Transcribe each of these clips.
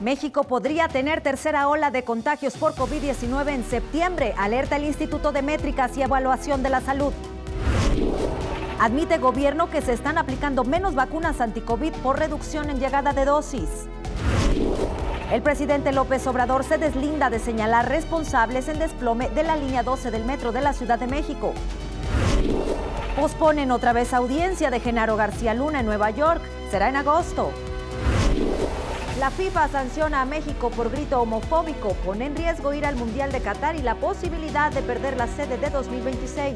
México podría tener tercera ola de contagios por COVID-19 en septiembre, alerta el Instituto de Métricas y Evaluación de la Salud. Admite gobierno que se están aplicando menos vacunas anticovid por reducción en llegada de dosis. El presidente López Obrador se deslinda de señalar responsables en desplome de la línea 12 del metro de la Ciudad de México. Posponen otra vez audiencia de Genaro García Luna en Nueva York. Será en agosto. La FIFA sanciona a México por grito homofóbico, pone en riesgo ir al Mundial de Qatar y la posibilidad de perder la sede de 2026.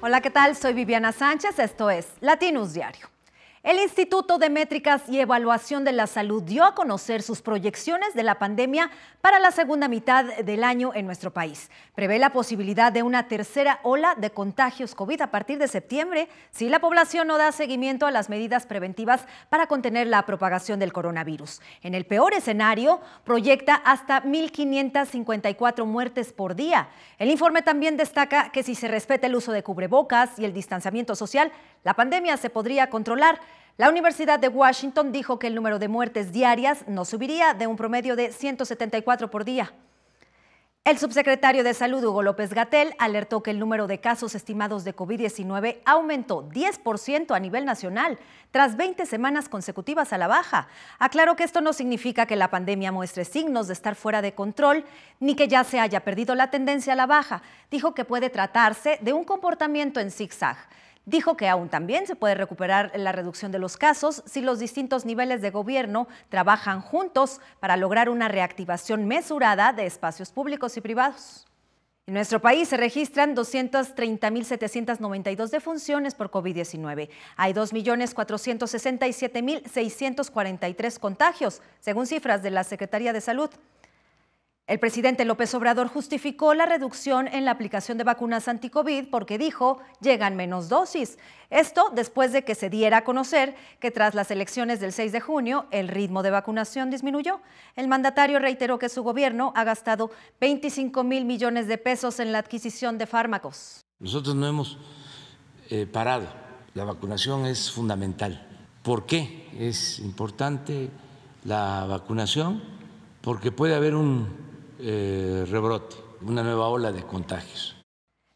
Hola, ¿qué tal? Soy Viviana Sánchez, esto es Latinus Diario. El Instituto de Métricas y Evaluación de la Salud dio a conocer sus proyecciones de la pandemia para la segunda mitad del año en nuestro país. Prevé la posibilidad de una tercera ola de contagios COVID a partir de septiembre si la población no da seguimiento a las medidas preventivas para contener la propagación del coronavirus. En el peor escenario, proyecta hasta 1.554 muertes por día. El informe también destaca que si se respeta el uso de cubrebocas y el distanciamiento social, la pandemia se podría controlar la Universidad de Washington dijo que el número de muertes diarias no subiría de un promedio de 174 por día. El subsecretario de Salud, Hugo López Gatel, alertó que el número de casos estimados de COVID-19 aumentó 10% a nivel nacional tras 20 semanas consecutivas a la baja. Aclaró que esto no significa que la pandemia muestre signos de estar fuera de control ni que ya se haya perdido la tendencia a la baja. Dijo que puede tratarse de un comportamiento en zigzag. Dijo que aún también se puede recuperar la reducción de los casos si los distintos niveles de gobierno trabajan juntos para lograr una reactivación mesurada de espacios públicos y privados. En nuestro país se registran 230.792 defunciones por COVID-19. Hay 2.467.643 contagios, según cifras de la Secretaría de Salud. El presidente López Obrador justificó la reducción en la aplicación de vacunas anti anti-COVID porque dijo, llegan menos dosis. Esto después de que se diera a conocer que tras las elecciones del 6 de junio el ritmo de vacunación disminuyó. El mandatario reiteró que su gobierno ha gastado 25 mil millones de pesos en la adquisición de fármacos. Nosotros no hemos eh, parado. La vacunación es fundamental. ¿Por qué es importante la vacunación? Porque puede haber un eh, rebrote, una nueva ola de contagios.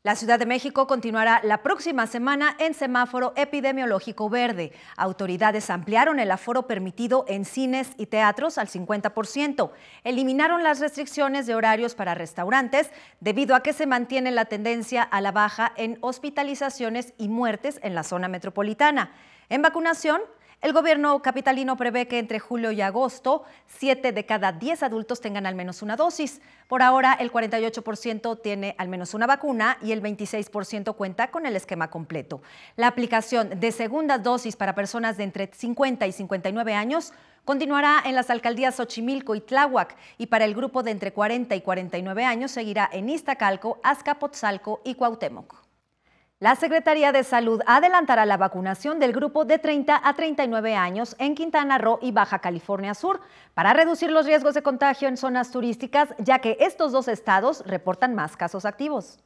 La Ciudad de México continuará la próxima semana en semáforo epidemiológico verde. Autoridades ampliaron el aforo permitido en cines y teatros al 50%. Eliminaron las restricciones de horarios para restaurantes debido a que se mantiene la tendencia a la baja en hospitalizaciones y muertes en la zona metropolitana. En vacunación, el gobierno capitalino prevé que entre julio y agosto, 7 de cada 10 adultos tengan al menos una dosis. Por ahora, el 48% tiene al menos una vacuna y el 26% cuenta con el esquema completo. La aplicación de segundas dosis para personas de entre 50 y 59 años continuará en las alcaldías Xochimilco y Tláhuac y para el grupo de entre 40 y 49 años seguirá en Iztacalco, Azcapotzalco y Cuauhtémoc. La Secretaría de Salud adelantará la vacunación del grupo de 30 a 39 años en Quintana Roo y Baja California Sur para reducir los riesgos de contagio en zonas turísticas, ya que estos dos estados reportan más casos activos.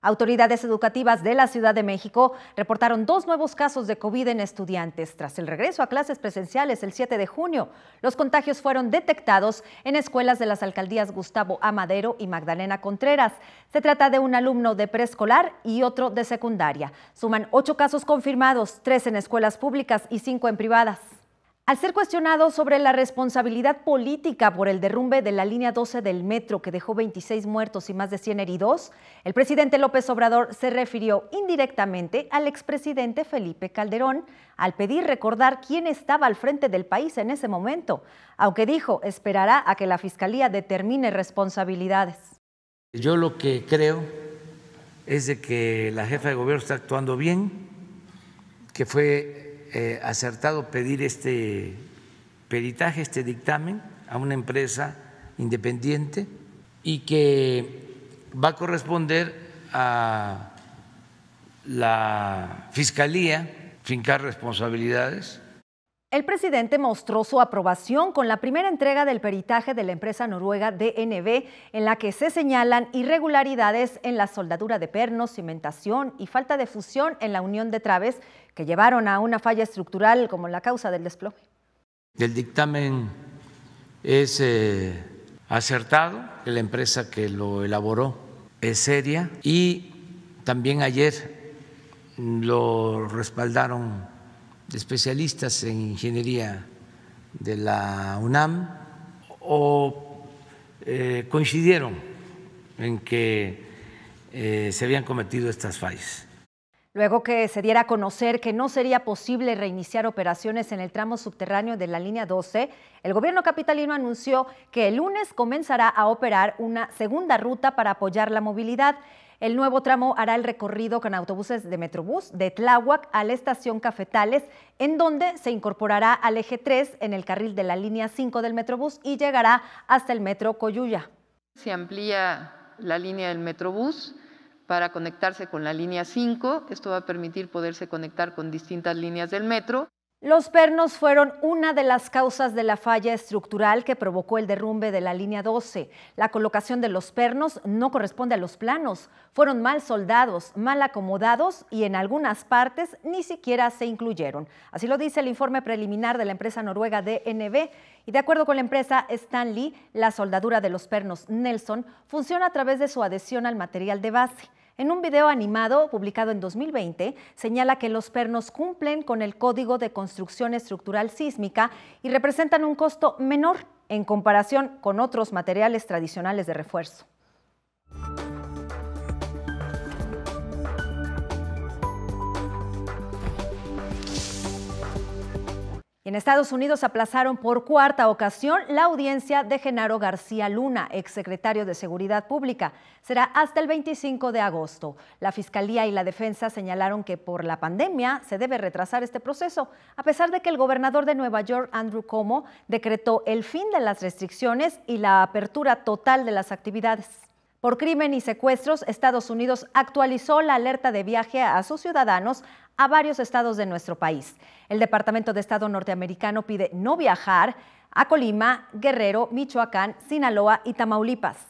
Autoridades educativas de la Ciudad de México reportaron dos nuevos casos de COVID en estudiantes tras el regreso a clases presenciales el 7 de junio. Los contagios fueron detectados en escuelas de las alcaldías Gustavo Amadero y Magdalena Contreras. Se trata de un alumno de preescolar y otro de secundaria. Suman ocho casos confirmados, tres en escuelas públicas y cinco en privadas. Al ser cuestionado sobre la responsabilidad política por el derrumbe de la línea 12 del metro que dejó 26 muertos y más de 100 heridos, el presidente López Obrador se refirió indirectamente al expresidente Felipe Calderón al pedir recordar quién estaba al frente del país en ese momento, aunque dijo esperará a que la Fiscalía determine responsabilidades. Yo lo que creo es de que la jefa de gobierno está actuando bien, que fue eh, acertado pedir este peritaje, este dictamen, a una empresa independiente y que va a corresponder a la Fiscalía fincar responsabilidades el presidente mostró su aprobación con la primera entrega del peritaje de la empresa noruega DNB, en la que se señalan irregularidades en la soldadura de pernos, cimentación y falta de fusión en la unión de traves que llevaron a una falla estructural como la causa del desplome. El dictamen es eh, acertado, la empresa que lo elaboró es seria y también ayer lo respaldaron de especialistas en ingeniería de la UNAM o eh, coincidieron en que eh, se habían cometido estas fallas. Luego que se diera a conocer que no sería posible reiniciar operaciones en el tramo subterráneo de la línea 12, el gobierno capitalino anunció que el lunes comenzará a operar una segunda ruta para apoyar la movilidad. El nuevo tramo hará el recorrido con autobuses de Metrobús de Tláhuac a la estación Cafetales, en donde se incorporará al eje 3 en el carril de la línea 5 del Metrobús y llegará hasta el metro Coyuya. Se amplía la línea del Metrobús para conectarse con la línea 5. Esto va a permitir poderse conectar con distintas líneas del metro. Los pernos fueron una de las causas de la falla estructural que provocó el derrumbe de la línea 12. La colocación de los pernos no corresponde a los planos. Fueron mal soldados, mal acomodados y en algunas partes ni siquiera se incluyeron. Así lo dice el informe preliminar de la empresa noruega DNB. Y de acuerdo con la empresa Stanley, la soldadura de los pernos Nelson funciona a través de su adhesión al material de base. En un video animado publicado en 2020, señala que los pernos cumplen con el Código de Construcción Estructural Sísmica y representan un costo menor en comparación con otros materiales tradicionales de refuerzo. En Estados Unidos aplazaron por cuarta ocasión la audiencia de Genaro García Luna, exsecretario de Seguridad Pública. Será hasta el 25 de agosto. La Fiscalía y la Defensa señalaron que por la pandemia se debe retrasar este proceso, a pesar de que el gobernador de Nueva York, Andrew Cuomo, decretó el fin de las restricciones y la apertura total de las actividades por crimen y secuestros, Estados Unidos actualizó la alerta de viaje a sus ciudadanos a varios estados de nuestro país. El Departamento de Estado norteamericano pide no viajar a Colima, Guerrero, Michoacán, Sinaloa y Tamaulipas.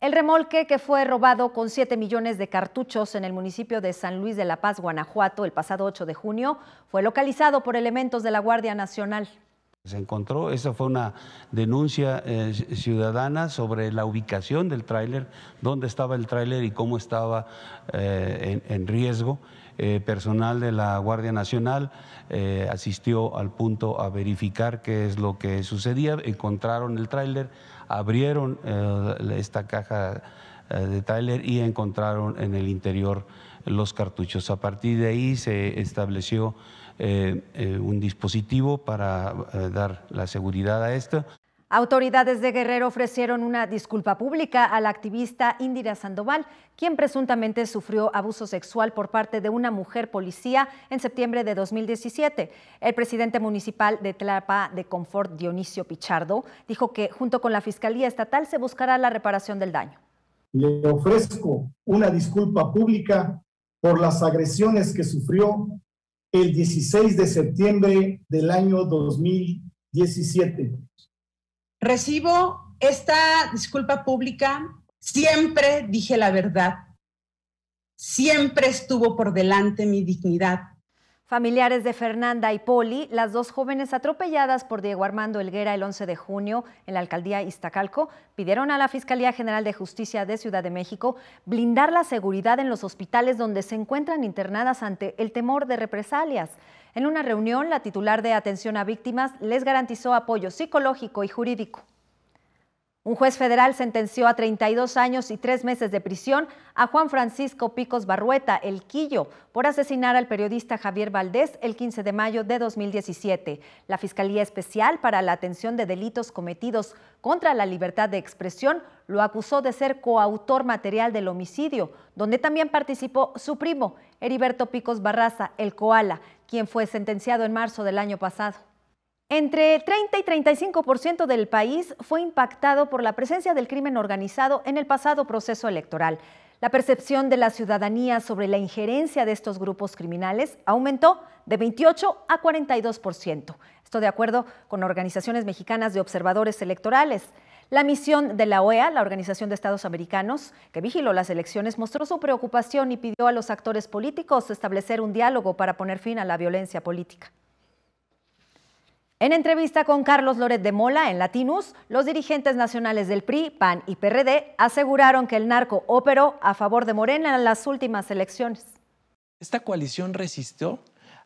El remolque que fue robado con 7 millones de cartuchos en el municipio de San Luis de la Paz, Guanajuato, el pasado 8 de junio, fue localizado por elementos de la Guardia Nacional. Se encontró, esa fue una denuncia eh, ciudadana sobre la ubicación del tráiler, dónde estaba el tráiler y cómo estaba eh, en, riesgo. Eh, personal de la Guardia Nacional asistió al punto a verificar qué es lo que sucedía, encontraron el tráiler, abrieron esta caja de tráiler y encontraron en el interior los cartuchos. A partir de ahí se estableció eh, eh, un dispositivo para eh, dar la seguridad a esta. Autoridades de Guerrero ofrecieron una disculpa pública a la activista Indira Sandoval, quien presuntamente sufrió abuso sexual por parte de una mujer policía en septiembre de 2017. El presidente municipal de Tlapa de Confort, Dionisio Pichardo, dijo que junto con la Fiscalía Estatal se buscará la reparación del daño. Le ofrezco una disculpa pública por las agresiones que sufrió el 16 de septiembre del año 2017. Recibo esta disculpa pública. Siempre dije la verdad. Siempre estuvo por delante mi dignidad. Familiares de Fernanda y Poli, las dos jóvenes atropelladas por Diego Armando Elguera el 11 de junio en la alcaldía Iztacalco, pidieron a la Fiscalía General de Justicia de Ciudad de México blindar la seguridad en los hospitales donde se encuentran internadas ante el temor de represalias. En una reunión, la titular de Atención a Víctimas les garantizó apoyo psicológico y jurídico. Un juez federal sentenció a 32 años y tres meses de prisión a Juan Francisco Picos Barrueta, el Quillo, por asesinar al periodista Javier Valdés el 15 de mayo de 2017. La Fiscalía Especial para la Atención de Delitos Cometidos contra la Libertad de Expresión lo acusó de ser coautor material del homicidio, donde también participó su primo, Heriberto Picos Barraza, el Koala, quien fue sentenciado en marzo del año pasado. Entre 30 y 35% del país fue impactado por la presencia del crimen organizado en el pasado proceso electoral. La percepción de la ciudadanía sobre la injerencia de estos grupos criminales aumentó de 28 a 42%. Esto de acuerdo con organizaciones mexicanas de observadores electorales. La misión de la OEA, la Organización de Estados Americanos, que vigiló las elecciones, mostró su preocupación y pidió a los actores políticos establecer un diálogo para poner fin a la violencia política. En entrevista con Carlos Loret de Mola en Latinus, los dirigentes nacionales del PRI, PAN y PRD aseguraron que el narco operó a favor de Morena en las últimas elecciones. Esta coalición resistió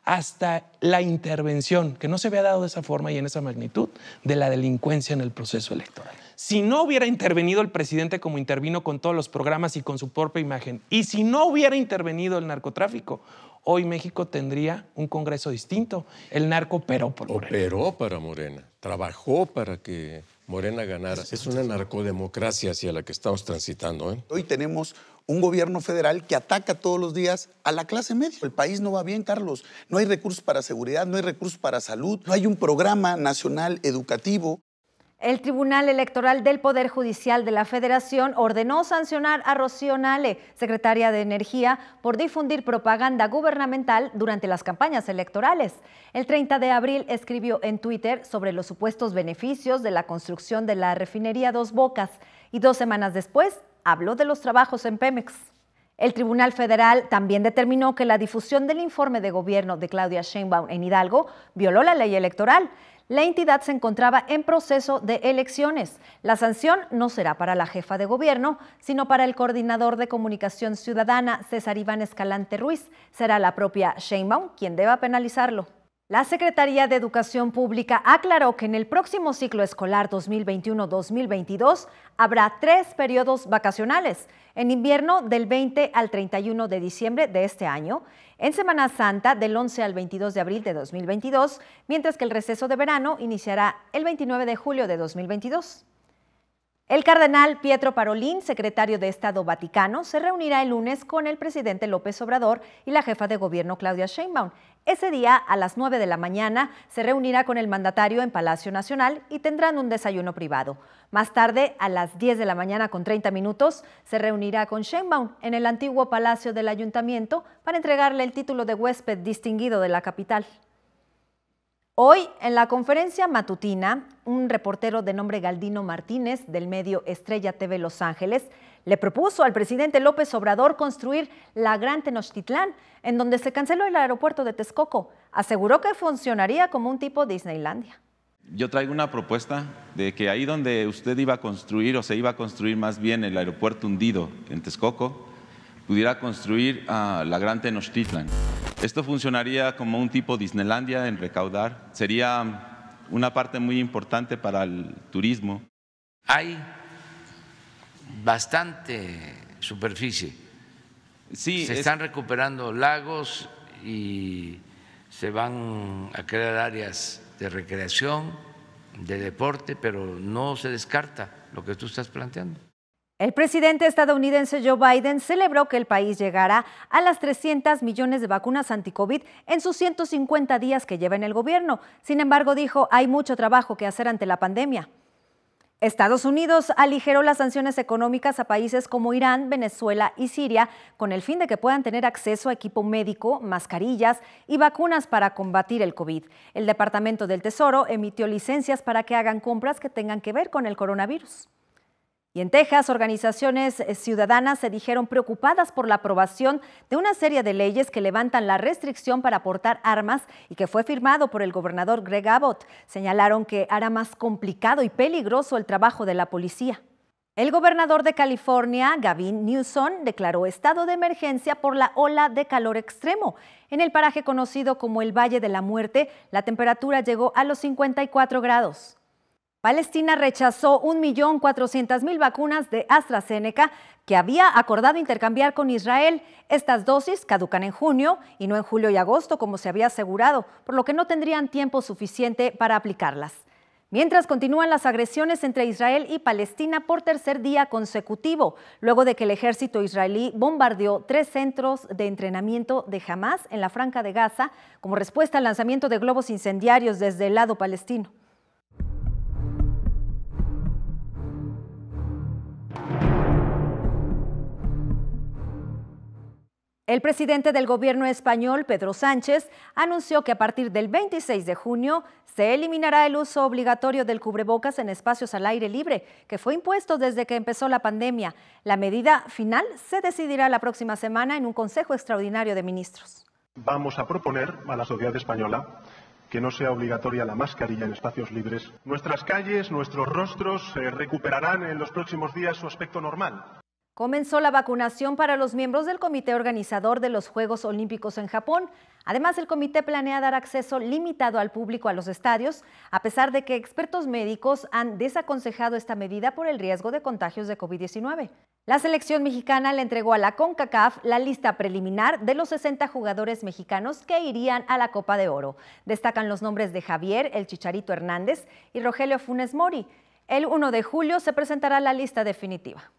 hasta la intervención, que no se había dado de esa forma y en esa magnitud, de la delincuencia en el proceso electoral. Si no hubiera intervenido el presidente como intervino con todos los programas y con su propia imagen, y si no hubiera intervenido el narcotráfico, hoy México tendría un Congreso distinto. El narco operó por Morena. Operó para Morena, trabajó para que Morena ganara. Es una narcodemocracia hacia la que estamos transitando. ¿eh? Hoy tenemos un gobierno federal que ataca todos los días a la clase media. El país no va bien, Carlos. No hay recursos para seguridad, no hay recursos para salud, no hay un programa nacional educativo. El Tribunal Electoral del Poder Judicial de la Federación ordenó sancionar a Rocío Nale, secretaria de Energía, por difundir propaganda gubernamental durante las campañas electorales. El 30 de abril escribió en Twitter sobre los supuestos beneficios de la construcción de la refinería Dos Bocas y dos semanas después habló de los trabajos en Pemex. El Tribunal Federal también determinó que la difusión del informe de gobierno de Claudia Sheinbaum en Hidalgo violó la ley electoral. La entidad se encontraba en proceso de elecciones. La sanción no será para la jefa de gobierno, sino para el coordinador de comunicación ciudadana, César Iván Escalante Ruiz. Será la propia Sheinbaum quien deba penalizarlo. La Secretaría de Educación Pública aclaró que en el próximo ciclo escolar 2021-2022 habrá tres periodos vacacionales, en invierno del 20 al 31 de diciembre de este año, en Semana Santa del 11 al 22 de abril de 2022, mientras que el receso de verano iniciará el 29 de julio de 2022. El cardenal Pietro Parolín, secretario de Estado Vaticano, se reunirá el lunes con el presidente López Obrador y la jefa de gobierno Claudia Sheinbaum. Ese día, a las 9 de la mañana, se reunirá con el mandatario en Palacio Nacional y tendrán un desayuno privado. Más tarde, a las 10 de la mañana con 30 minutos, se reunirá con Sheinbaum en el antiguo Palacio del Ayuntamiento para entregarle el título de huésped distinguido de la capital. Hoy, en la conferencia matutina, un reportero de nombre Galdino Martínez del medio Estrella TV Los Ángeles le propuso al presidente López Obrador construir la Gran Tenochtitlán, en donde se canceló el aeropuerto de Texcoco. Aseguró que funcionaría como un tipo Disneylandia. Yo traigo una propuesta de que ahí donde usted iba a construir o se iba a construir más bien el aeropuerto hundido en Texcoco, pudiera construir ah, la Gran Tenochtitlán. Esto funcionaría como un tipo Disneylandia en recaudar. Sería una parte muy importante para el turismo. Hay bastante superficie. Sí, se están recuperando lagos y se van a crear áreas de recreación, de deporte, pero no se descarta lo que tú estás planteando. El presidente estadounidense Joe Biden celebró que el país llegará a las 300 millones de vacunas anti-COVID en sus 150 días que lleva en el gobierno. Sin embargo, dijo, hay mucho trabajo que hacer ante la pandemia. Estados Unidos aligeró las sanciones económicas a países como Irán, Venezuela y Siria con el fin de que puedan tener acceso a equipo médico, mascarillas y vacunas para combatir el COVID. El Departamento del Tesoro emitió licencias para que hagan compras que tengan que ver con el coronavirus. Y en Texas, organizaciones eh, ciudadanas se dijeron preocupadas por la aprobación de una serie de leyes que levantan la restricción para portar armas y que fue firmado por el gobernador Greg Abbott. Señalaron que hará más complicado y peligroso el trabajo de la policía. El gobernador de California, Gavin Newsom, declaró estado de emergencia por la ola de calor extremo. En el paraje conocido como el Valle de la Muerte, la temperatura llegó a los 54 grados. Palestina rechazó 1.400.000 vacunas de AstraZeneca que había acordado intercambiar con Israel. Estas dosis caducan en junio y no en julio y agosto como se había asegurado, por lo que no tendrían tiempo suficiente para aplicarlas. Mientras continúan las agresiones entre Israel y Palestina por tercer día consecutivo, luego de que el ejército israelí bombardeó tres centros de entrenamiento de Hamas en la Franca de Gaza como respuesta al lanzamiento de globos incendiarios desde el lado palestino. El presidente del gobierno español, Pedro Sánchez, anunció que a partir del 26 de junio se eliminará el uso obligatorio del cubrebocas en espacios al aire libre, que fue impuesto desde que empezó la pandemia. La medida final se decidirá la próxima semana en un Consejo Extraordinario de Ministros. Vamos a proponer a la sociedad española que no sea obligatoria la mascarilla en espacios libres. Nuestras calles, nuestros rostros recuperarán en los próximos días su aspecto normal. Comenzó la vacunación para los miembros del comité organizador de los Juegos Olímpicos en Japón. Además, el comité planea dar acceso limitado al público a los estadios, a pesar de que expertos médicos han desaconsejado esta medida por el riesgo de contagios de COVID-19. La selección mexicana le entregó a la CONCACAF la lista preliminar de los 60 jugadores mexicanos que irían a la Copa de Oro. Destacan los nombres de Javier, el Chicharito Hernández y Rogelio Funes Mori. El 1 de julio se presentará la lista definitiva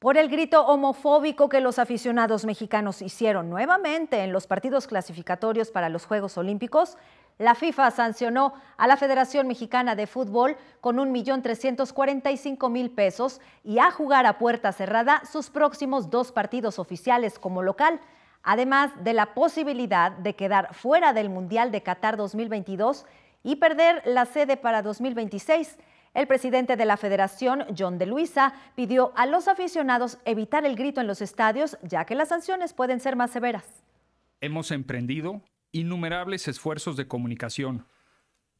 por el grito homofóbico que los aficionados mexicanos hicieron nuevamente en los partidos clasificatorios para los Juegos Olímpicos, la FIFA sancionó a la Federación Mexicana de Fútbol con 1.345.000 pesos y a jugar a puerta cerrada sus próximos dos partidos oficiales como local, además de la posibilidad de quedar fuera del Mundial de Qatar 2022 y perder la sede para 2026 el presidente de la federación, John de Luisa, pidió a los aficionados evitar el grito en los estadios, ya que las sanciones pueden ser más severas. Hemos emprendido innumerables esfuerzos de comunicación,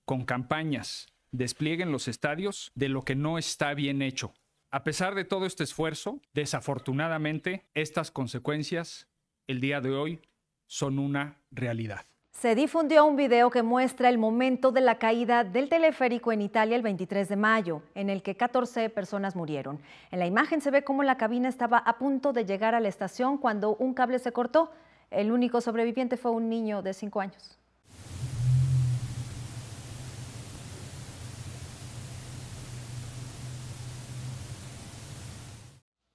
con campañas, despliegue en los estadios de lo que no está bien hecho. A pesar de todo este esfuerzo, desafortunadamente, estas consecuencias, el día de hoy, son una realidad. Se difundió un video que muestra el momento de la caída del teleférico en Italia el 23 de mayo, en el que 14 personas murieron. En la imagen se ve cómo la cabina estaba a punto de llegar a la estación cuando un cable se cortó. El único sobreviviente fue un niño de 5 años.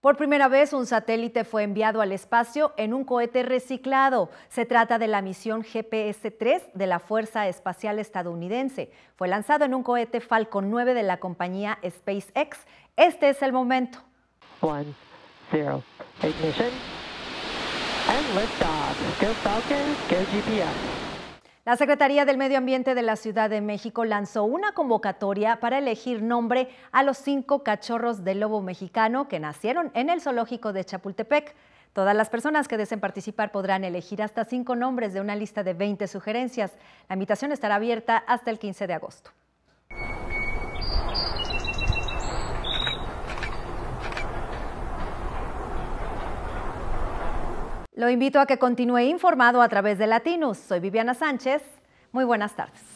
Por primera vez, un satélite fue enviado al espacio en un cohete reciclado. Se trata de la misión GPS-3 de la Fuerza Espacial Estadounidense. Fue lanzado en un cohete Falcon 9 de la compañía SpaceX. Este es el momento. One, zero. Ignition. And liftoff. Go Falcon, GPS. La Secretaría del Medio Ambiente de la Ciudad de México lanzó una convocatoria para elegir nombre a los cinco cachorros de lobo mexicano que nacieron en el zoológico de Chapultepec. Todas las personas que deseen participar podrán elegir hasta cinco nombres de una lista de 20 sugerencias. La invitación estará abierta hasta el 15 de agosto. Lo invito a que continúe informado a través de Latinus. Soy Viviana Sánchez. Muy buenas tardes.